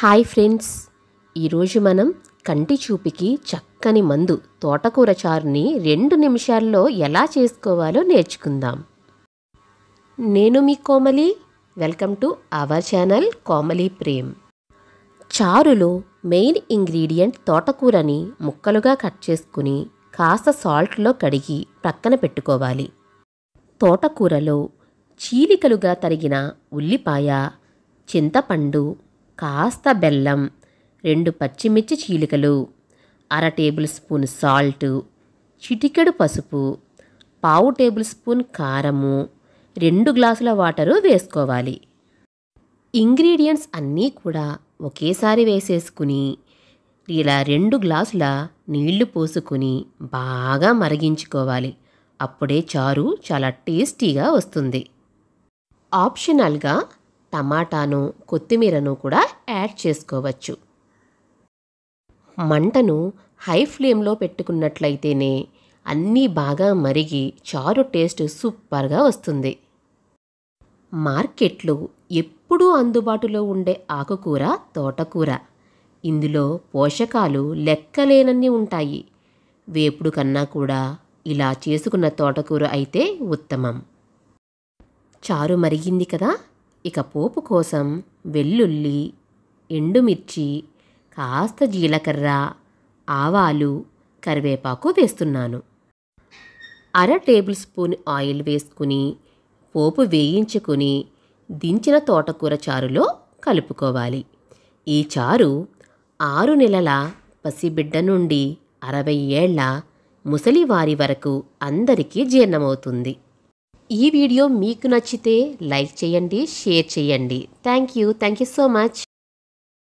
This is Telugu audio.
హాయ్ ఫ్రెండ్స్ ఈరోజు మనం కంటి చూపికి చక్కని మందు తోటకూర చారుని రెండు నిమిషాల్లో ఎలా చేసుకోవాలో నేర్చుకుందాం నేను మీ Komali welcome to our channel Komali Prem చారులో మెయిన్ ఇంగ్రీడియంట్ తోటకూరని ముక్కలుగా కట్ చేసుకుని కాస్త సాల్ట్లో కడిగి ప్రక్కన పెట్టుకోవాలి తోటకూరలో చీలికలుగా తరిగిన ఉల్లిపాయ చింతపండు కాస్త బెల్లం రెండు పచ్చిమిర్చి చీలికలు అర టేబుల్ స్పూన్ సాల్ట్ చిటికెడు పసుపు పావు టేబుల్ స్పూన్ కారము రెండు గ్లాసుల వాటరు వేసుకోవాలి ఇంగ్రీడియంట్స్ అన్నీ కూడా ఒకేసారి వేసేసుకుని ఇలా రెండు గ్లాసుల నీళ్లు పోసుకుని బాగా మరిగించుకోవాలి అప్పుడే చారు చాలా టేస్టీగా వస్తుంది ఆప్షనల్గా టమాటాను కొత్తిమీరను కూడా యాడ్ చేసుకోవచ్చు మంటను హై ఫ్లేమ్లో పెట్టుకున్నట్లయితేనే అన్నీ బాగా మరిగి చారు టేస్ట్ సూపర్గా వస్తుంది మార్కెట్లు ఎప్పుడూ అందుబాటులో ఉండే ఆకుకూర తోటకూర ఇందులో పోషకాలు లెక్కలేనన్ని ఉంటాయి వేపుడు కన్నా కూడా ఇలా చేసుకున్న తోటకూర అయితే ఉత్తమం చారు మరిగింది కదా ఇక పోపు కోసం వెల్లుల్లి ఎండుమిర్చి కాస్త జీలకర్ర ఆవాలు కరివేపాకు వేస్తున్నాను అర టేబుల్ స్పూన్ ఆయిల్ వేసుకుని పోపు వేయించుకుని దించిన తోటకూర చారులో కలుపుకోవాలి ఈ చారు ఆరు నెలల పసిబిడ్డ నుండి అరవై ఏళ్ల ముసలివారి వరకు అందరికీ జీర్ణమవుతుంది ఈ వీడియో మీకు నచ్చితే లైక్ చేయండి షేర్ చేయండి thank you thank you so much